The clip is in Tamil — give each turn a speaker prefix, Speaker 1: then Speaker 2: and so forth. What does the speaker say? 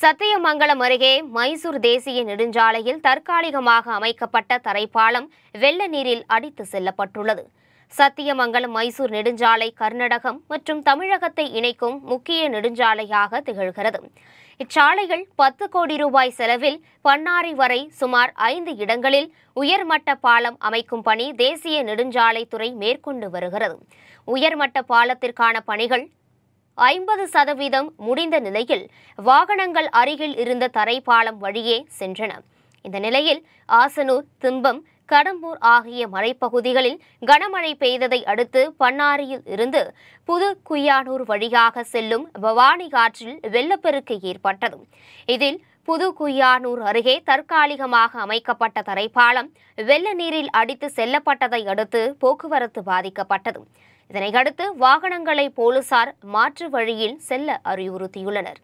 Speaker 1: சத்தியமங்கலம் அருகே மைசூர் தேசிய நெடுஞ்சாலையில் தற்காலிகமாக அமைக்கப்பட்ட தரைப்பாலம் வெள்ள நீரில் அடித்து செல்லப்பட்டுள்ளது சத்தியமங்கலம் மைசூர் நெடுஞ்சாலை கர்நாடகம் மற்றும் தமிழகத்தை இணைக்கும் முக்கிய நெடுஞ்சாலையாக திகழ்கிறது இச்சாலைகள் பத்து கோடி ரூபாய் செலவில் பன்னாரி வரை சுமார் ஐந்து இடங்களில் உயர்மட்ட பாலம் அமைக்கும் பணி தேசிய நெடுஞ்சாலைத்துறை மேற்கொண்டு வருகிறது உயர்மட்ட பாலத்திற்கான பணிகள் ஐம்பது சதவீதம் முடிந்த நிலையில் வாகனங்கள் அருகில் இருந்த தரைப்பாலம் வழியே சென்றன இந்த நிலையில் ஆசனூர் திம்பம் கடம்பூர் ஆகிய மலைப்பகுதிகளில் கனமழை பெய்ததை அடுத்து பன்னாரியில் இருந்து புது குய்யானூர் வழியாக செல்லும் பவானி காற்றில் வெள்ளப்பெருக்கு ஏற்பட்டது இதில் புது குய்யானூர் அருகே தற்காலிகமாக அமைக்கப்பட்ட தரைப்பாலம் வெள்ள நீரில் அடித்து செல்லப்பட்டதை அடுத்து போக்குவரத்து பாதிக்கப்பட்டது இதனையடுத்து வாகனங்களை போலீசார் மாற்று வழியில் செல்ல அறிவுறுத்தியுள்ளனர்